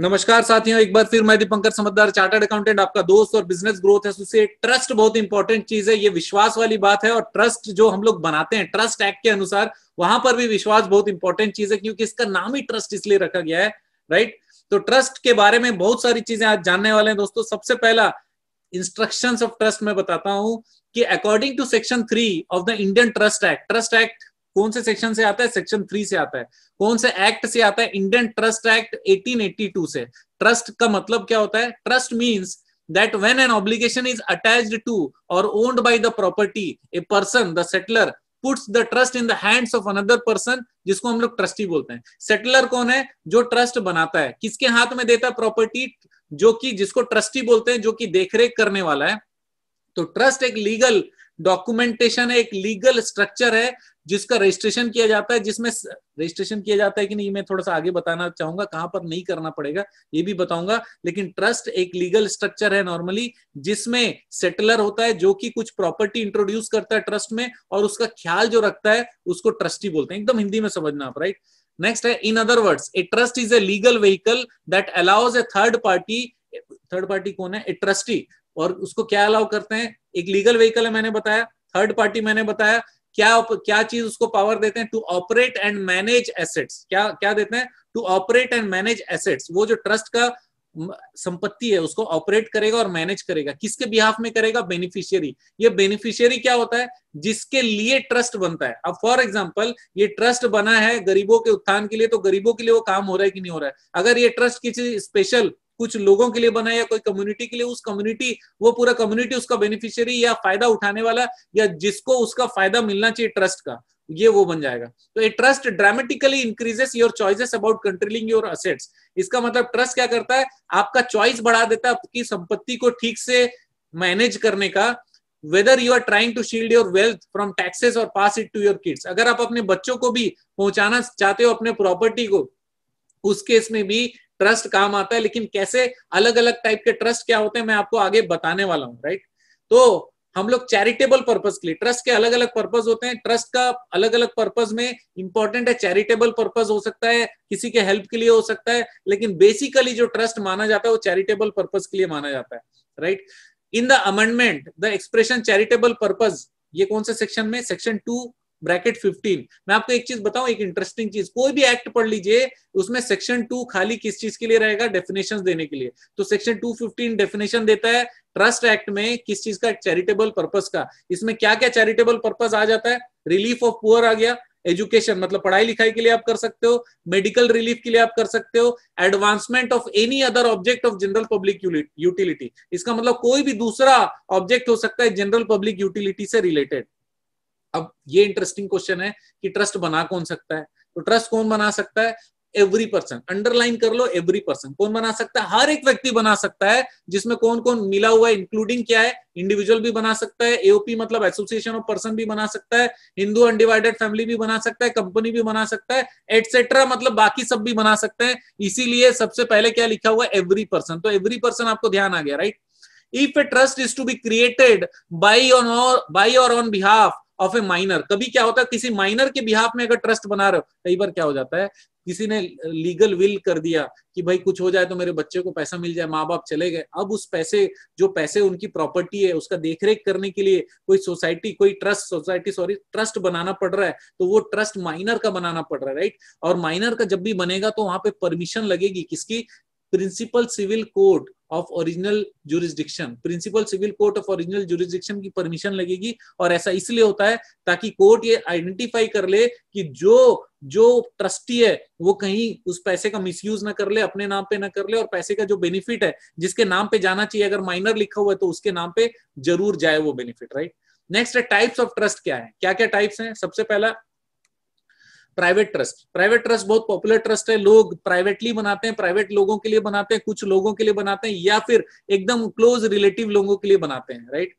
नमस्कार साथियों एक बार फिर मैं दीपंकर समझदार चार्टर्ड अकाउंटेंट आपका दोस्त और बिजनेस ग्रोथ एसोसिएट ट्रस्ट बहुत इंपॉर्टेंट चीज है ये विश्वास वाली बात है और ट्रस्ट जो हम लोग बनाते हैं ट्रस्ट एक्ट के अनुसार वहां पर भी विश्वास बहुत इंपॉर्टेंट चीज है क्योंकि इसका नाम ही ट्रस्ट इसलिए रखा गया है राइट तो ट्रस्ट के बारे में बहुत सारी चीजें आज जानने वाले हैं दोस्तों सबसे पहला इंस्ट्रक्शंस ऑफ ट्रस्ट मैं बताता हूं कि according to section three of the Indian trust act trust act कौन से सेक्शन से आता है सेक्शन थ्री से आता है कौन से एक्ट से आता है इंडियन ट्रस्ट एक्ट 1882 से ट्रस्ट का मतलब क्या होता है trust means that when an obligation is attached to or owned by the property a person the settler puts the trust in the hands of another person जिसको हम लोग trustee बोलते हैं सेटलर कौन है जो ट्रस्ट बनाता है किसके हाथ में देता है प्रॉपर्टी जो कि जिसको ट्रस्टी बोलते हैं जो कि देखरेख करने वाला है तो ट्रस्ट एक लीगल डॉक्यूमेंटेशन है एक लीगल स्ट्रक्चर है जिसका रजिस्ट्रेशन किया जाता है जिसमें रजिस्ट्रेशन किया जाता है कि नहीं मैं थोड़ा सा आगे बताना चाहूंगा कहां पर नहीं करना पड़ेगा ये भी बताऊंगा लेकिन ट्रस्ट एक लीगल स्ट्रक्चर है नॉर्मली जिसमें सेटलर होता है जो कि कुछ प्रॉपर्टी इंट्रोड्यूस करता है ट्रस्ट में और उसका ख्याल जो रखता है उसको ट्रस्टी बोलते हैं एकदम हिंदी में समझना आप राइट नेक्स्ट है in other words a trust is a legal vehicle that allows a third party third party कौन है ए ट्रस्टी और उसको क्या अलाउ करते हैं एक लीगल व्हीकल है मैंने बताया थर्ड पार्टी मैंने बताया क्या क्या चीज उसको पावर देते हैं to operate and manage assets क्या क्या देते हैं to operate and manage assets वो जो ट्रस्ट का संपत्ति है उसको ऑपरेट करेगा और मैनेज करेगा किसके बिहाफ में करेगा बेनिफिशियरी ये बेनिफिशियरी क्या होता है जिसके लिए ट्रस्ट बनता है अब फॉर एग्जाम्पल ये ट्रस्ट बना है गरीबों के उत्थान के लिए तो गरीबों के लिए वो काम हो रहा है कि नहीं हो रहा है अगर ये ट्रस्ट किसी स्पेशल कुछ लोगों के लिए बना है या कोई कम्युनिटी के लिए उस कम्युनिटी वो पूरा कम्युनिटी उसका बेनिफिशियरी या फायदा उठाने वाला या जिसको उसका फायदा मिलना चाहिए ट्रस्ट का ये वो बन जाएगा तो a trust dramatically increases your choices about controlling your assets इसका मतलब ट्रस्ट क्या करता है आपका चॉइस बढ़ा देता है आपकी संपत्ति को ठीक से मैनेज करने का whether you are trying to shield your wealth from taxes और pass it to your kids अगर आप अपने बच्चों को भी पहुंचाना चाहते हो अपने प्रॉपर्टी को उस केस में भी ट्रस्ट काम आता है लेकिन कैसे अलग अलग टाइप के ट्रस्ट क्या होते हैं मैं आपको आगे बताने वाला हूँ राइट तो हम लोग चैरिटेबल पर्पज के लिए ट्रस्ट के अलग अलग पर्पज होते हैं ट्रस्ट का अलग अलग पर्पज में इंपॉर्टेंट है चैरिटेबल पर्पज हो सकता है किसी के हेल्प के लिए हो सकता है लेकिन बेसिकली जो ट्रस्ट माना जाता है वो चैरिटेबल पर्पज के लिए माना जाता है right in the amendment the expression charitable purpose ये कौन से सेक्शन में सेक्शन टू ब्रैकेट 15 मैं आपको एक चीज बताऊं एक इंटरेस्टिंग चीज कोई भी एक्ट पढ़ लीजिए उसमें सेक्शन टू खाली किस चीज के लिए रहेगा डेफिनेशन देने के लिए तो सेक्शन 215 डेफिनेशन देता है ट्रस्ट एक्ट में किस चीज का चैरिटेबल पर्पज का इसमें क्या क्या चैरिटेबल पर्पज आ जाता है रिलीफ ऑफ पुअर आ गया एजुकेशन मतलब पढ़ाई लिखाई के लिए आप कर सकते हो मेडिकल रिलीफ के लिए आप कर सकते हो advancement of any other object of general public utility इसका मतलब कोई भी दूसरा ऑब्जेक्ट हो सकता है जनरल पब्लिक यूटिलिटी से रिलेटेड अब ये इंटरेस्टिंग क्वेश्चन है कि ट्रस्ट बना कौन सकता है तो ट्रस्ट कौन बना सकता है एवरी पर्सन अंडरलाइन कर लो एवरी पर्सन कौन बना सकता है हर एक व्यक्ति बना सकता है जिसमें कौन कौन मिला हुआ है इंक्लूडिंग क्या है इंडिविजुअल भी बना सकता है एओपी मतलब एसोसिएशन ऑफ पर्सन भी बना सकता है हिंदू अनडिवाइडेड फैमिली भी बना सकता है कंपनी भी बना सकता है एटसेट्रा मतलब बाकी सब भी बना सकते हैं इसीलिए सबसे पहले क्या लिखा हुआ है एवरी पर्सन तो एवरी पर्सन आपको ध्यान आ गया right if a trust is to be created by on by और on behalf of a minor कभी क्या होता है किसी माइनर के बिहाफ में अगर ट्रस्ट बना रहे हो कई बार क्या हो जाता है किसी ने लीगल विल कर दिया कि भाई कुछ हो जाए तो मेरे बच्चे को पैसा मिल जाए माँ बाप चले गए अब उस पैसे जो पैसे उनकी प्रॉपर्टी है उसका देखरेख करने के लिए कोई सोसाइटी कोई ट्रस्ट सोसाइटी सॉरी ट्रस्ट बनाना पड़ रहा है तो वो ट्रस्ट माइनर का बनाना पड़ रहा है राइट और माइनर का जब भी बनेगा तो वहां पे परमिशन लगेगी किसकी principal civil court of original jurisdiction principal civil court of original jurisdiction की परमिशन लगेगी और ऐसा इसलिए होता है ताकि कोर्ट ये आइडेंटिफाई कर ले कि जो जो ट्रस्टी है वो कहीं उस पैसे का मिसयूज ना कर ले अपने नाम पे ना कर ले और पैसे का जो बेनिफिट है जिसके नाम पे जाना चाहिए अगर माइनर लिखा हुआ है तो उसके नाम पे जरूर जाए वो बेनिफिट राइट नेक्स्ट है टाइप्स ऑफ ट्रस्ट क्या है क्या क्या टाइप्स हैं सबसे पहला प्राइवेट ट्रस्ट प्राइवेट ट्रस्ट बहुत पॉपुलर ट्रस्ट है लोग प्राइवेटली बनाते हैं प्राइवेट लोगों के लिए बनाते हैं कुछ लोगों के लिए बनाते हैं या फिर एकदम क्लोज रिलेटिव लोगों के लिए बनाते हैं राइट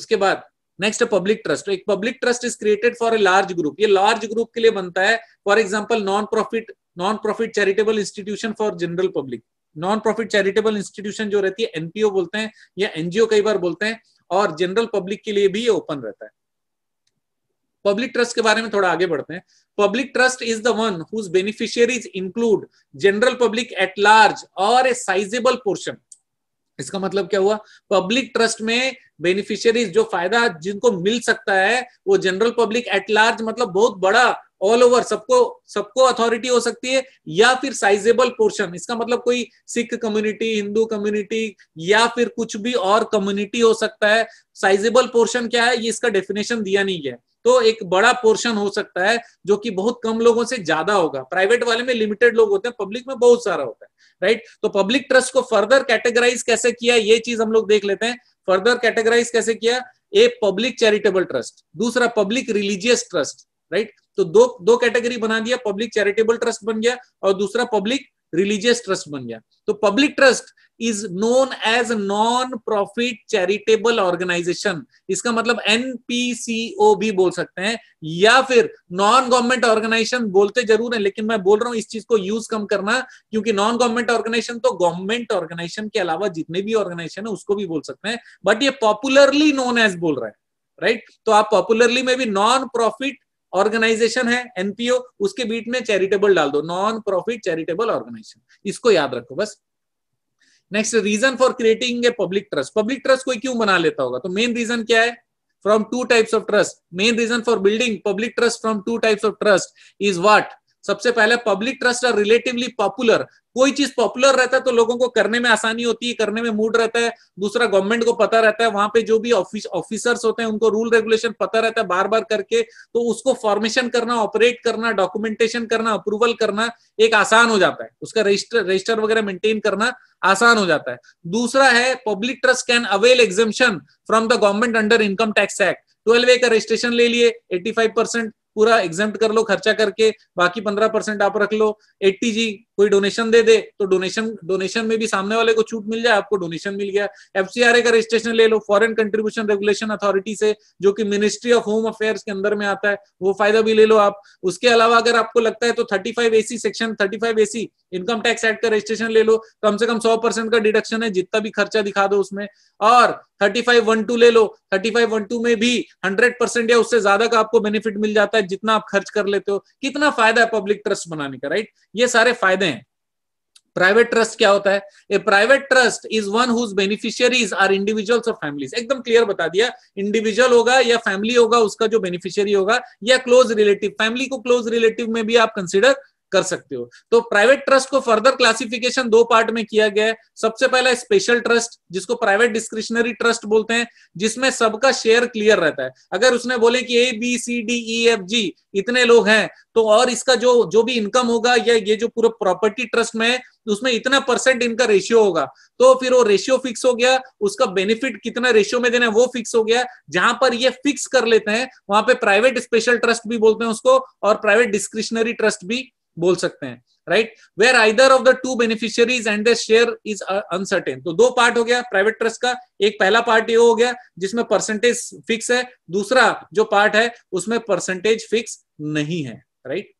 उसके बाद नेक्स्ट पब्लिक ट्रस्ट एक public trust is created for a large group ये लार्ज ग्रुप के लिए बनता है for example non profit non profit charitable institution for general public non profit charitable institution जो रहती है एनपीओ बोलते हैं या एनजीओ कई बार बोलते हैं और जनरल पब्लिक के लिए भी ये ओपन रहता है पब्लिक ट्रस्ट के बारे में थोड़ा आगे बढ़ते हैं public trust is the one whose beneficiaries include general public at large और ए साइजेबल पोर्शन इसका मतलब क्या हुआ पब्लिक ट्रस्ट में बेनिफिशियरीज जो फायदा जिनको मिल सकता है वो जनरल पब्लिक एट लार्ज मतलब बहुत बड़ा ऑल ओवर सबको सबको अथॉरिटी हो सकती है या फिर साइजेबल पोर्शन इसका मतलब कोई सिख कम्युनिटी हिंदू कम्युनिटी या फिर कुछ भी और कम्युनिटी हो सकता है साइजेबल पोर्शन क्या है ये इसका डेफिनेशन दिया नहीं गया है तो एक बड़ा पोर्शन हो सकता है जो कि बहुत कम लोगों से ज्यादा होगा प्राइवेट वाले में लिमिटेड लोग होते हैं पब्लिक में बहुत सारा होता है राइट तो पब्लिक ट्रस्ट को फर्दर कैटेगराइज कैसे किया ये चीज हम लोग देख लेते हैं फर्दर कैटेगराइज कैसे किया एक पब्लिक चैरिटेबल ट्रस्ट दूसरा पब्लिक रिलीजियस ट्रस्ट राइट तो दो दो कैटेगरी बना दिया पब्लिक चैरिटेबल ट्रस्ट बन गया और दूसरा पब्लिक रिलीजियस ट्रस्ट बन गया तो public trust is known as non profit charitable organisation इसका मतलब एनपीसीओ भी बोल सकते हैं या फिर नॉन गवर्नमेंट ऑर्गेनाइजेशन बोलते जरूर है लेकिन मैं बोल रहा हूं इस चीज को यूज कम करना क्योंकि नॉन गवर्नमेंट ऑर्गेनाइजेशन तो गवर्नमेंट ऑर्गेनाइजेशन के अलावा जितने भी ऑर्गेनाइजेशन है उसको भी बोल सकते हैं बट ये पॉपुलरली नोन एज बोल रहा है राइट right? तो आप पॉपुलरली में भी नॉन प्रॉफिट ऑर्गेनाइजेशन है एनपीओ उसके बीच में चैरिटेबल डाल दो नॉन प्रॉफिट चैरिटेबल ऑर्गेनाइजेशन इसको याद रखो बस next reason for creating a public trust public trust कोई क्यों बना लेता होगा तो मेन रीजन क्या है from two types of trust main reason for building public trust from two types of trust is what सबसे पहले public trust are relatively popular कोई चीज पॉपुलर रहता है तो लोगों को करने में आसानी होती है करने में मूड रहता है दूसरा गवर्नमेंट को पता रहता है वहां पे जो भी ऑफिसर्स होते हैं उनको रूल रेगुलेशन पता रहता है बार बार करके तो उसको फॉर्मेशन करना ऑपरेट करना डॉक्यूमेंटेशन करना अप्रूवल करना एक आसान हो जाता है उसका रजिस्टर रजिस्टर वगैरह मेंटेन करना आसान हो जाता है दूसरा है public trust can avail exemption from the government under income tax act twelve A का रजिस्ट्रेशन ले लिए एट्टी फाइव परसेंट पूरा एग्जाम कर लो खर्चा करके बाकी पंद्रह परसेंट आप रख लो एट्टी जी कोई डोनेशन दे दे तो डोनेशन डोनेशन में भी सामने वाले को छूट मिल जाए आपको डोनेशन मिल गया एफसीआरए का रजिस्ट्रेशन ले लो फॉरेन कंट्रीब्यूशन रेगुलेशन अथॉरिटी से जो कि मिनिस्ट्री ऑफ होम अफेयर्स के अंदर में आता है वो फायदा भी ले लो आप उसके अलावा अगर आपको लगता है तो thirty five AC section thirty five AC income tax act का रजिस्ट्रेशन ले लो कम से कम सौ परसेंट का डिडक्शन है जितना भी खर्चा दिखा दो उसमें और थर्टी फाइव वन टू ले लो थर्टी फाइव वन टू में भी हंड्रेड परसेंट या उससे ज्यादा का आपको बेनिफिट मिल जाता है जितना आप खर्च कर लेते हो कितना फायदा है पब्लिक ट्रस्ट बनाने का राइट ये सारे फायदे हैं प्राइवेट ट्रस्ट क्या होता है a private trust is one whose beneficiaries are individuals और फैमिलीज एकदम क्लियर बता दिया इंडिविजुअल होगा या फैमिली होगा उसका जो बेनिफिशियरी होगा या क्लोज रिलेटिव फैमिली को क्लोज रिलेटिव में भी आप कंसिडर कर सकते हो तो प्राइवेट ट्रस्ट को फर्दर क्लासिफिकेशन दो पार्ट में किया गया है सबसे पहला स्पेशल ट्रस्ट जिसको प्राइवेट डिस्क्रिशनरी ट्रस्ट बोलते हैं जिसमें सबका शेयर क्लियर रहता है अगर उसने बोले कि A B C D E F G इतने लोग हैं तो और इसका जो जो भी इनकम होगा या ये जो पूरा प्रॉपर्टी ट्रस्ट में है उसमें इतना परसेंट इनका रेशियो होगा तो फिर वो रेशियो फिक्स हो गया उसका बेनिफिट कितना रेशियो में देना है वो फिक्स हो गया जहां पर ये फिक्स कर लेते हैं वहां पे प्राइवेट स्पेशल ट्रस्ट भी बोलते हैं उसको और प्राइवेट डिस्क्रिशनरी ट्रस्ट भी बोल सकते हैं right where either of the two beneficiaries and the share is uncertain तो दो पार्ट हो गया प्राइवेट ट्रस्ट का एक पहला पार्ट ये हो गया जिसमें परसेंटेज फिक्स है दूसरा जो पार्ट है उसमें परसेंटेज फिक्स नहीं है राइट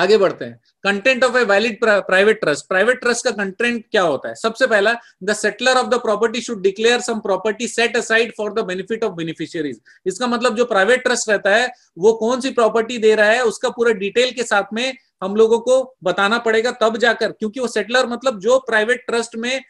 आगे बढ़ते हैं content of a valid private trust private trust का कंटेंट क्या होता है सबसे पहला the settler of the property should declare some property set aside for the benefit of beneficiaries इसका मतलब जो प्राइवेट ट्रस्ट रहता है वो कौन सी प्रॉपर्टी दे रहा है उसका पूरा डिटेल के साथ में हम लोगों को बताना पड़ेगा तब जाकर क्योंकि वो सेटलर मतलब जो प्राइवेट ट्रस्ट में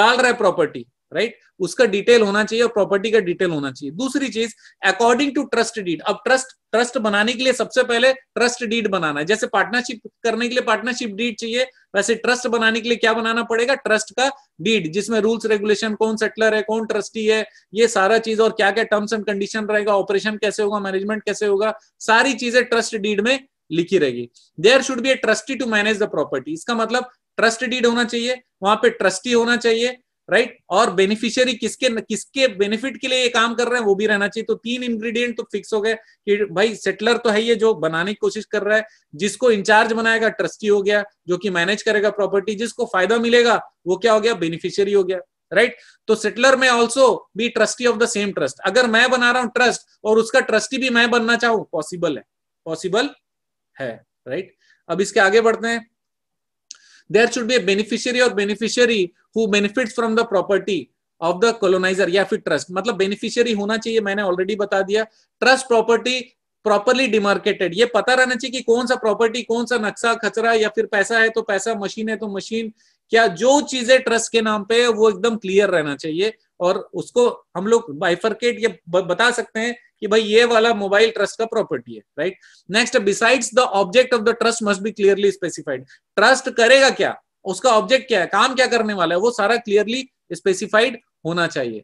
डाल रहा है प्रॉपर्टी राइट उसका डिटेल होना चाहिए और प्रॉपर्टी का डिटेल होना चाहिए दूसरी चीज अकॉर्डिंग टू ट्रस्ट डीड अब ट्रस्ट ट्रस्ट बनाने के लिए सबसे पहले ट्रस्ट डीड बनाना है जैसे पार्टनरशिप करने के लिए पार्टनरशिप डीड चाहिए वैसे ट्रस्ट बनाने के लिए क्या बनाना पड़ेगा ट्रस्ट का डीड जिसमें रूल्स रेगुलेशन कौन सेटलर है कौन ट्रस्टी है ये सारा चीज और क्या क्या टर्म्स एंड कंडीशन रहेगा ऑपरेशन कैसे होगा मैनेजमेंट कैसे होगा सारी चीजें ट्रस्ट डीड में लिखी रहेगी there should be a trustee to manage the property इसका मतलब ट्रस्ट डीड होना चाहिए वहां पे ट्रस्टी होना चाहिए राइट और बेनिफिशियरी किसके किसके बेनिफिट के लिए ये काम कर रहे हैं वो भी रहना चाहिए तो तीन इंग्रेडिएंट तो फिक्स हो गए कि भाई सेटलर तो है ये जो बनाने की कोशिश कर रहा है जिसको इंचार्ज बनाएगा ट्रस्टी हो गया जो कि मैनेज करेगा प्रॉपर्टी जिसको फायदा मिलेगा वो क्या हो गया बेनिफिशियरी हो गया राइट right? तो settler may also be trustee of the same trust अगर मैं बना रहा हूं ट्रस्ट और उसका ट्रस्टी भी मैं बनना चाहूं पॉसिबल है पॉसिबल है राइट right? अब इसके आगे बढ़ते हैं देर शुड बी बेनिफिशियरी और beneficiary who benefits from the property of the coloniser या फिर ट्रस्ट मतलब बेनिफिशियरी होना चाहिए मैंने ऑलरेडी बता दिया ट्रस्ट प्रॉपर्टी प्रॉपरली डिमार्केटेड ये पता रहना चाहिए कि कौन सा प्रॉपर्टी कौन सा नक्शा खचरा या फिर पैसा है तो पैसा मशीन है तो मशीन क्या जो चीजें ट्रस्ट के नाम पे है वो एकदम क्लियर रहना चाहिए और उसको हम लोग बाइफरकेट ये बता सकते हैं कि भाई ये वाला मोबाइल ट्रस्ट का प्रॉपर्टी है right next besides the object of the trust must be clearly specified trust करेगा क्या उसका ऑब्जेक्ट क्या है काम क्या करने वाला है वो सारा क्लियरली स्पेसिफाइड होना चाहिए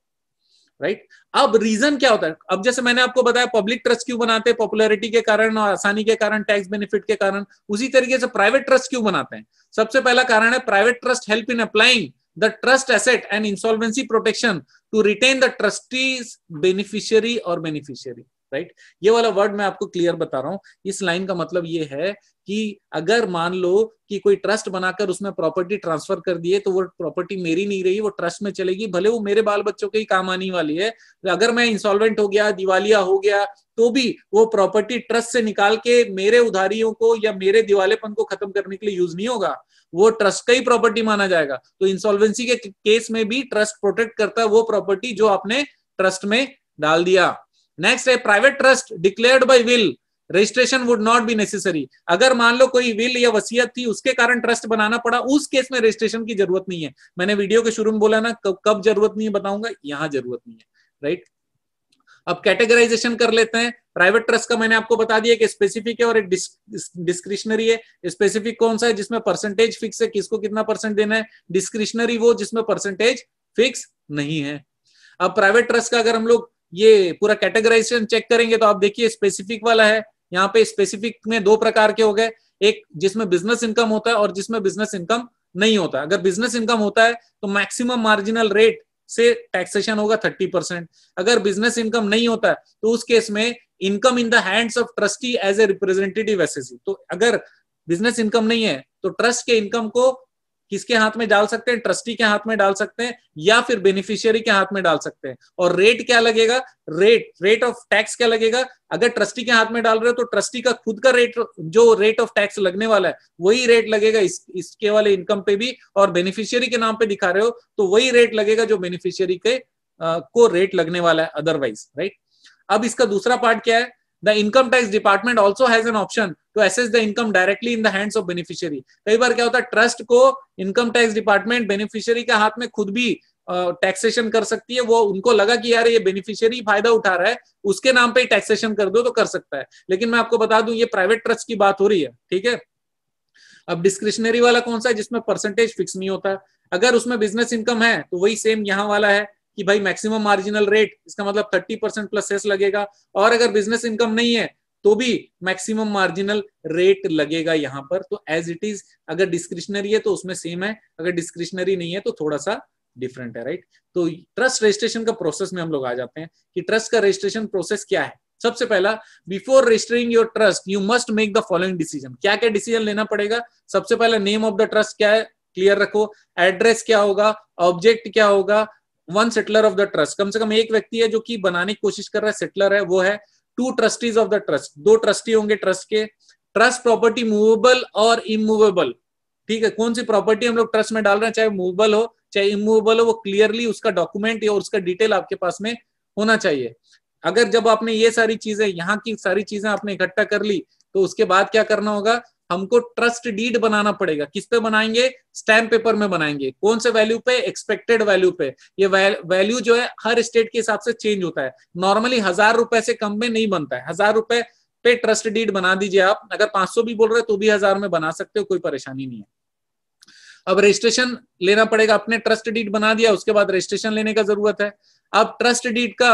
राइट right? अब रीजन क्या होता है अब जैसे मैंने आपको बताया पब्लिक ट्रस्ट क्यों बनाते हैं पॉपुलैरिटी के कारण और आसानी के कारण टैक्स बेनिफिट के कारण उसी तरीके से प्राइवेट ट्रस्ट क्यों बनाते हैं सबसे पहला कारण है private trust help in applying the trust asset and insolvency protection to retain the trustees beneficiary और बेनिफिशियरी राइट ये वाला वर्ड मैं आपको क्लियर बता रहा हूँ इस लाइन का मतलब ये है कि अगर मान लो कि कोई ट्रस्ट बनाकर उसमें प्रॉपर्टी ट्रांसफर कर दिए तो वो प्रॉपर्टी मेरी नहीं रही वो ट्रस्ट में चलेगी भले वो मेरे बाल बच्चों के ही काम आने वाली है तो अगर मैं इंसॉल्वेंट हो गया दिवालिया हो गया तो भी वो प्रॉपर्टी ट्रस्ट से निकाल के मेरे उधारियों को या मेरे दिवालेपन को खत्म करने के लिए यूज नहीं होगा वो ट्रस्ट का ही प्रॉपर्टी माना जाएगा तो इंसॉल्वेंसी के केस में भी ट्रस्ट प्रोटेक्ट करता है वो प्रॉपर्टी जो आपने ट्रस्ट में डाल दिया नेक्स्ट है private trust declared by will registration would not be necessary अगर मान लो कोई विल या वसीयत थी उसके कारण ट्रस्ट बनाना पड़ा उस केस में रजिस्ट्रेशन की जरूरत नहीं है मैंने वीडियो के शुरू में बोला ना कब कब जरूरत नहीं है बताऊंगा यहां जरूरत नहीं है राइट अब कैटेगराइजेशन कर लेते हैं प्राइवेट ट्रस्ट का मैंने आपको बता दिया कि स्पेसिफिक है और एक डिस्क्रिशनरी है स्पेसिफिक कौन सा है जिसमें परसेंटेज फिक्स है किसको कितना परसेंट देना है डिस्क्रिशनरी वो जिसमें परसेंटेज फिक्स नहीं है अब प्राइवेट ट्रस्ट का अगर हम लोग ये पूरा कैटेगराइजेशन चेक करेंगे तो आप देखिए स्पेसिफिक वाला है यहाँ पे स्पेसिफिक में दो प्रकार के हो गए एक जिसमें बिजनेस इनकम होता है और जिसमें बिजनेस इनकम नहीं होता अगर बिजनेस इनकम होता है तो मैक्सिमम मार्जिनल रेट से टैक्सेशन होगा थर्टी परसेंट अगर बिजनेस इनकम नहीं होता है तो उस केस में income in the hands of trustee as a representative assessee तो अगर बिजनेस इनकम नहीं है तो ट्रस्ट के इनकम को किसके हाथ में डाल सकते हैं ट्रस्टी के हाथ में डाल सकते हैं या फिर बेनिफिशियरी के हाथ में डाल सकते हैं और रेट क्या लगेगा रेट रेट ऑफ टैक्स क्या लगेगा अगर ट्रस्टी के हाथ में डाल रहे हो तो ट्रस्टी का खुद का रेट जो रेट ऑफ टैक्स लगने वाला है वही रेट लगेगा इस इसके वाले इनकम पे भी और बेनिफिशियरी के नाम पे दिखा रहे हो तो वही रेट लगेगा जो बेनिफिशियरी के आ, को रेट लगने वाला है अदरवाइज राइट अब इसका दूसरा पार्ट क्या है the income tax department also has an option to assess the income directly in the hands of beneficiary कई बार क्या होता है ट्रस्ट को इनकम टैक्स डिपार्टमेंट बेनिफिशियरी के हाथ में खुद भी टैक्सेशन uh, कर सकती है वो उनको लगा कि यार ये बेनिफिशियरी फायदा उठा रहा है उसके नाम पे टैक्सेशन कर दो तो कर सकता है लेकिन मैं आपको बता दूं ये प्राइवेट ट्रस्ट की बात हो रही है ठीक है अब डिस्क्रिशनरी वाला कौन सा है जिसमें परसेंटेज फिक्स नहीं होता अगर उसमें बिजनेस इनकम है तो वही सेम यहाँ वाला है कि भाई मैक्सिमम मार्जिनल रेट इसका मतलब थर्टी परसेंट प्लस सेस लगेगा और अगर बिजनेस इनकम नहीं है तो भी मैक्सिमम मार्जिनल रेट लगेगा यहाँ पर तो एज इट इज अगर डिस्क्रिशनरी है तो उसमें सेम है अगर डिस्क्रिशनरी नहीं है तो थोड़ा सा डिफरेंट है राइट तो ट्रस्ट रजिस्ट्रेशन का प्रोसेस में हम लोग आ जाते हैं कि ट्रस्ट का रजिस्ट्रेशन प्रोसेस क्या है सबसे पहला before registering your trust you must make the following decision क्या क्या डिसीजन लेना पड़ेगा सबसे पहला नेम ऑफ द ट्रस्ट क्या है क्लियर रखो एड्रेस क्या होगा ऑब्जेक्ट क्या होगा one settlor of the trust कम से कम एक व्यक्ति है जो कि बनाने की कोशिश कर रहा है सेटलर है वो है two trustees of the trust दो ट्रस्टी होंगे ट्रस्ट के ट्रस्ट प्रॉपर्टी मूवेबल और इमूवेबल ठीक है कौन सी प्रॉपर्टी हम लोग ट्रस्ट में डाल रहे हैं चाहे मूवेबल हो चाहे इमूवेबल हो वो क्लियरली उसका डॉक्यूमेंट या उसका डिटेल आपके पास में होना चाहिए अगर जब आपने ये सारी चीजें यहाँ की सारी चीजें आपने इकट्ठा कर ली तो उसके बाद क्या करना होगा हमको ट्रस्ट डीड बनाना पड़ेगा किस पे बनाएंगे स्टैम्प पेपर में बनाएंगे कौन से वैल्यू पे एक्सपेक्टेड वैल्यू पे ये वैल्यू जो है हर स्टेट के हिसाब से चेंज होता है नॉर्मली हजार रुपए से कम में नहीं बनता है हजार रुपए पे ट्रस्ट डीड बना दीजिए आप अगर सौ भी बोल रहे हो तो भी हजार में बना सकते हो कोई परेशानी नहीं है अब रजिस्ट्रेशन लेना पड़ेगा अपने ट्रस्ट डीड बना दिया उसके बाद रजिस्ट्रेशन लेने का जरूरत है अब ट्रस्ट डीड का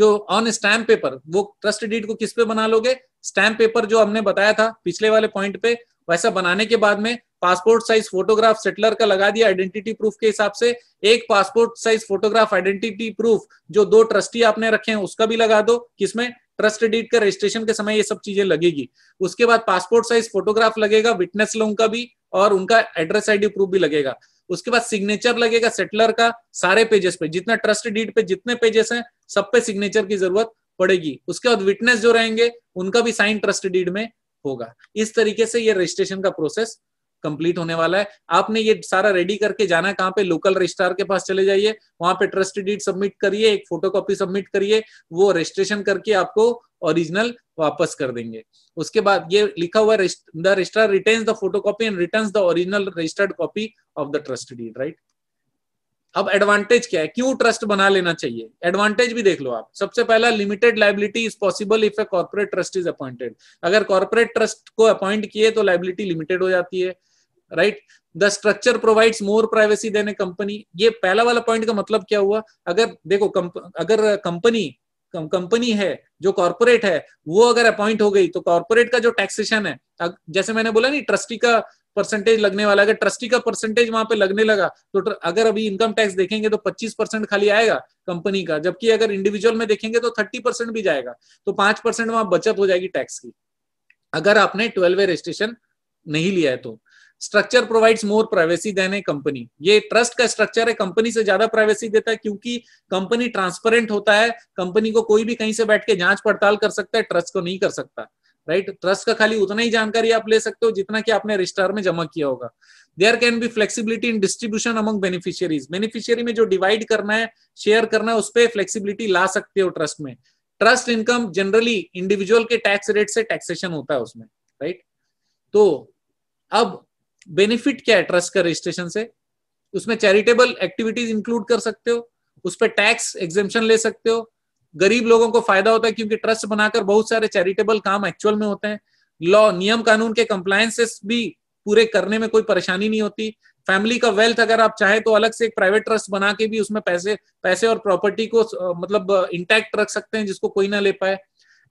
जो ऑन स्टैम्प पेपर वो ट्रस्ट डीड को किस पे बना लोगे स्टैम्प पेपर जो हमने बताया था पिछले वाले पॉइंट पे वैसा बनाने के बाद में पासपोर्ट साइज फोटोग्राफ सेटलर का लगा दिया आइडेंटिटी प्रूफ के हिसाब से एक passport size photograph identity proof जो दो ट्रस्टी आपने रखे हैं उसका भी लगा दो किसमें ट्रस्ट डीड का रजिस्ट्रेशन के समय ये सब चीजें लगेगी उसके बाद पासपोर्ट साइज फोटोग्राफ लगेगा विटनेस लोन का भी और उनका एड्रेस आईडी प्रूफ भी लगेगा उसके बाद सिग्नेचर लगेगा सेटलर का सारे पेजेस पे जितना ट्रस्ट डीड पे जितने पेजेस हैं सब पे सिग्नेचर की जरूरत पड़ेगी उसके बाद विटनेस जो रहेंगे उनका भी साइन ट्रस्ट डीड में होगा इस तरीके से ये रजिस्ट्रेशन का प्रोसेस कंप्लीट होने वाला है आपने ये सारा रेडी करके जाना कहाँ पे लोकल रजिस्ट्रार के पास चले जाइए वहां पे ट्रस्ट डीड सबमिट करिए एक कॉपी सबमिट करिए वो रजिस्ट्रेशन करके आपको ओरिजिनल वापस कर देंगे उसके बाद ये लिखा हुआ the registrar return the photocopy and return the original registered copy of the trust deed right अब एडवांटेज क्या है क्यों ट्रस्ट बना लेना चाहिए एडवांटेज भी देख लो आप सबसे पहला limited liability is possible if a corporate trust is appointed अगर कॉर्पोरेट ट्रस्ट को अपॉइंट किए तो लाइबिलिटी लिमिटेड हो जाती है right the structure provides more privacy than a company ये पहला वाला पॉइंट का मतलब क्या हुआ अगर देखो कंप, अगर कंपनी कंपनी है जो कॉर्पोरेट है वो अगर अपॉइंट हो गई तो कॉर्पोरेट का जो टैक्सेशन है जैसे मैंने बोला नहीं ट्रस्टी का परसेंटेज लगने वाला अगर ट्रस्टी का परसेंटेज वहां पे लगने लगा तो अगर अभी इनकम टैक्स देखेंगे तो 25 परसेंट खाली आएगा कंपनी का जबकि अगर इंडिविजुअल में देखेंगे तो 30 परसेंट भी जाएगा तो पांच परसेंट वहां बचत हो जाएगी टैक्स की अगर आपने ट्वेल्व रजिस्ट्रेशन नहीं लिया है तो structure provides more privacy than a company ये ट्रस्ट का स्ट्रक्चर है कंपनी से ज्यादा प्राइवेसी देता है क्योंकि कंपनी ट्रांसपेरेंट होता है कंपनी को कोई भी कहीं से बैठ के जांच पड़ताल कर सकता है ट्रस्ट को नहीं कर सकता राइट ट्रस्ट का खाली उतना ही जानकारी आप ले सकते हो जितना कि आपने रजिस्टर में जमा किया होगा there can be flexibility in distribution among beneficiaries beneficiary में जो डिवाइड करना है शेयर करना है उस पर फ्लेक्सिबिलिटी ला सकते हो ट्रस्ट में ट्रस्ट इनकम जनरली इंडिविजुअल के टैक्स रेट से टैक्सेशन होता है उसमें राइट तो अब बेनिफिट क्या है ट्रस्ट का रजिस्ट्रेशन से उसमें चैरिटेबल एक्टिविटीज इंक्लूड कर सकते हो उस पर टैक्स एग्जेम्पन ले सकते हो गरीब लोगों को फायदा होता है क्योंकि ट्रस्ट बनाकर बहुत सारे चैरिटेबल काम एक्चुअल में होते हैं लॉ नियम कानून के कंप्लायसेस भी पूरे करने में कोई परेशानी नहीं होती फैमिली का वेल्थ अगर आप चाहे तो अलग से एक प्राइवेट ट्रस्ट बना के भी उसमें पैसे पैसे और प्रॉपर्टी को मतलब इंटैक्ट रख सकते हैं जिसको कोई ना ले पाए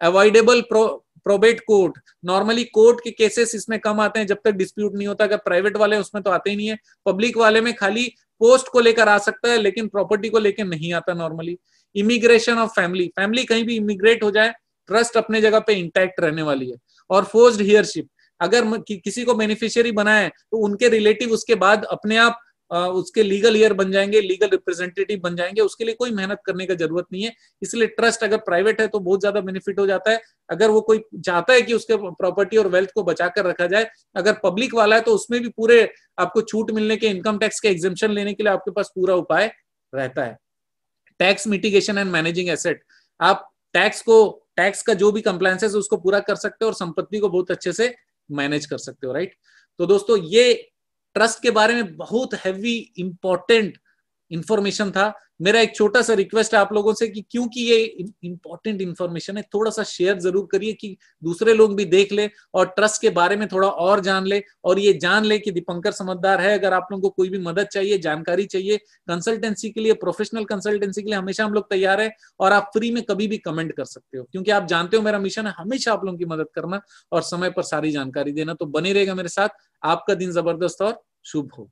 avoidable probate court normally court के केसेस इसमें कम आते हैं जब तक डिस्प्यूट नहीं होता अगर प्राइवेट वाले उसमें तो आते ही नहीं है पब्लिक वाले में खाली पोस्ट को लेकर आ सकता है लेकिन प्रॉपर्टी को लेकर नहीं आता normally immigration of family family कहीं भी इमिग्रेट हो जाए ट्रस्ट अपने जगह पे इंटैक्ट रहने वाली है और फोर्स्ड हियरशिप अगर कि, किसी को बेनिफिशियरी बनाए तो उनके रिलेटिव उसके बाद अपने आप उसके लीगल ईयर बन जाएंगे लीगल रिप्रेजेंटेटिव बन जाएंगे उसके लिए कोई मेहनत करने का जरूरत नहीं है इसलिए ट्रस्ट अगर प्राइवेट है तो बहुत ज्यादा बेनिफिट हो जाता है अगर वो कोई चाहता है कि उसके प्रॉपर्टी और वेल्थ को बचाकर रखा जाए अगर पब्लिक वाला है तो उसमें भी पूरे आपको छूट मिलने के इनकम टैक्स के एग्जेम्पन लेने के लिए आपके पास पूरा उपाय रहता है tax mitigation and managing asset आप टैक्स को टैक्स का जो भी है उसको पूरा कर सकते हो और संपत्ति को बहुत अच्छे से मैनेज कर सकते हो राइट तो दोस्तों ये ट्रस्ट के बारे में बहुत हैवी इंपॉर्टेंट इंफॉर्मेशन था मेरा एक छोटा सा रिक्वेस्ट है आप लोगों से कि क्योंकि ये इंपॉर्टेंट इन्फॉर्मेशन है थोड़ा सा शेयर जरूर करिए कि दूसरे लोग भी देख ले और ट्रस्ट के बारे में थोड़ा और जान ले और ये जान ले कि दीपंकर समझदार है अगर आप लोगों को कोई भी मदद चाहिए जानकारी चाहिए कंसल्टेंसी के लिए प्रोफेशनल कंसल्टेंसी के लिए हमेशा हम लोग तैयार है और आप फ्री में कभी भी कमेंट कर सकते हो क्योंकि आप जानते हो मेरा मिशन है हमेशा आप लोगों की मदद करना और समय पर सारी जानकारी देना तो बने रहेगा मेरे साथ आपका दिन जबरदस्त और शुभ हो